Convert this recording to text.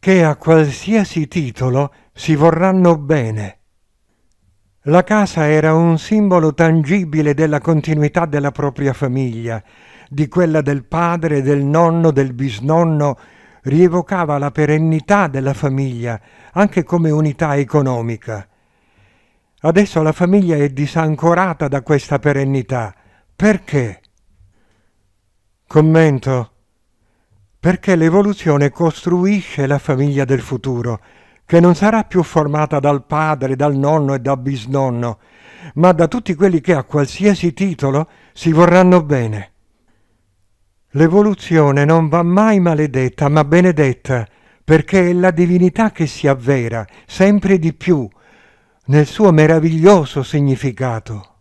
che a qualsiasi titolo si vorranno bene. La casa era un simbolo tangibile della continuità della propria famiglia, di quella del padre, del nonno, del bisnonno, rievocava la perennità della famiglia, anche come unità economica. Adesso la famiglia è disancorata da questa perennità. Perché? Commento perché l'evoluzione costruisce la famiglia del futuro, che non sarà più formata dal padre, dal nonno e dal bisnonno, ma da tutti quelli che a qualsiasi titolo si vorranno bene. L'evoluzione non va mai maledetta, ma benedetta, perché è la divinità che si avvera sempre di più nel suo meraviglioso significato.